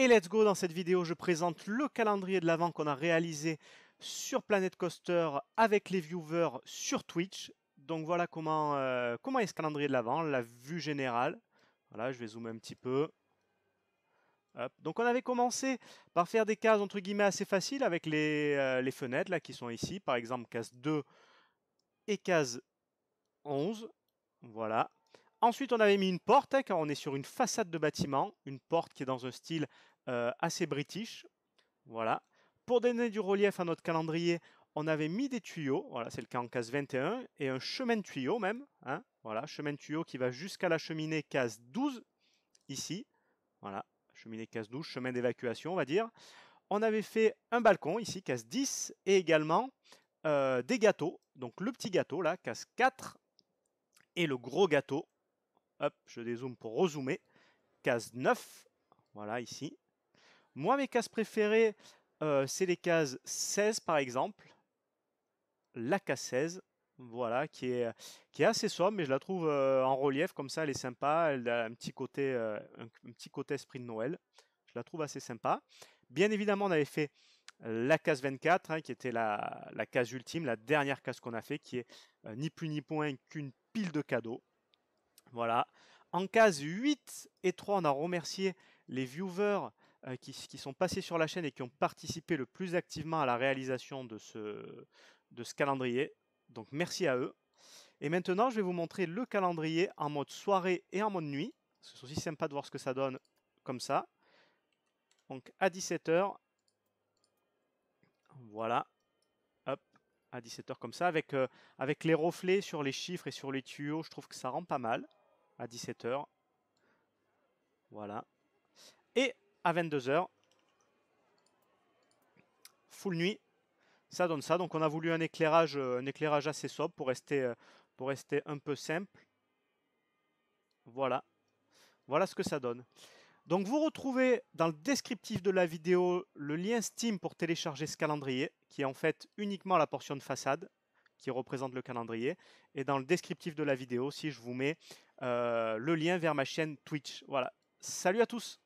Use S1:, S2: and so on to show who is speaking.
S1: Et let's go, dans cette vidéo, je présente le calendrier de l'avant qu'on a réalisé sur Planet Coaster avec les viewers sur Twitch. Donc voilà comment, euh, comment est ce calendrier de l'avant, la vue générale. Voilà, je vais zoomer un petit peu. Donc on avait commencé par faire des cases entre guillemets assez faciles avec les, euh, les fenêtres là qui sont ici, par exemple case 2 et case 11. Voilà. Ensuite, on avait mis une porte, hein, car on est sur une façade de bâtiment, une porte qui est dans un style euh, assez british. Voilà. Pour donner du relief à notre calendrier, on avait mis des tuyaux, voilà, c'est le cas en case 21, et un chemin de tuyau même, hein, voilà, chemin de tuyau qui va jusqu'à la cheminée case 12, ici, voilà, cheminée case 12, chemin d'évacuation, on va dire. On avait fait un balcon, ici, case 10, et également euh, des gâteaux, donc le petit gâteau, là, case 4, et le gros gâteau, Hop, je dézoome pour rezoomer. Case 9, voilà ici. Moi, mes cases préférées, euh, c'est les cases 16 par exemple. La case 16, voilà, qui est, assez sombre, mais je la trouve euh, en relief, comme ça elle est sympa, elle a un petit côté, euh, un, petit côté esprit de Noël. Je la trouve assez sympa. Bien évidemment, on avait fait la case 24, hein, qui était la, case ultime, la dernière case qu'on a fait, qui est ni plus ni moins qu'une pile de cadeaux. Voilà. En case 8 et 3, on a remercié les viewers euh, qui, sont passés sur la chaîne et qui ont participé le plus activement à la réalisation de ce, calendrier. Donc merci à eux. Et maintenant, je vais vous montrer le calendrier en mode soirée et en mode nuit. C'est aussi sympa de voir ce que ça donne comme ça. Donc à 17h, voilà, hop, à 17h comme ça, avec, euh, avec les reflets sur les chiffres et sur les tuyaux, je trouve que ça rend pas mal à 17h. Voilà. Et à 22h, full nuit, ça donne ça. Donc on a voulu un éclairage, euh, un éclairage assez sobre pour rester, euh, pour rester un peu simple. Voilà. Voilà ce que ça donne. Donc vous retrouvez dans le descriptif de la vidéo le lien Steam pour télécharger ce calendrier, qui est en fait uniquement la portion de façade qui représente le calendrier. Et dans le descriptif de la vidéo, si je vous mets euh, le lien vers ma chaîne Twitch. Voilà. Salut à tous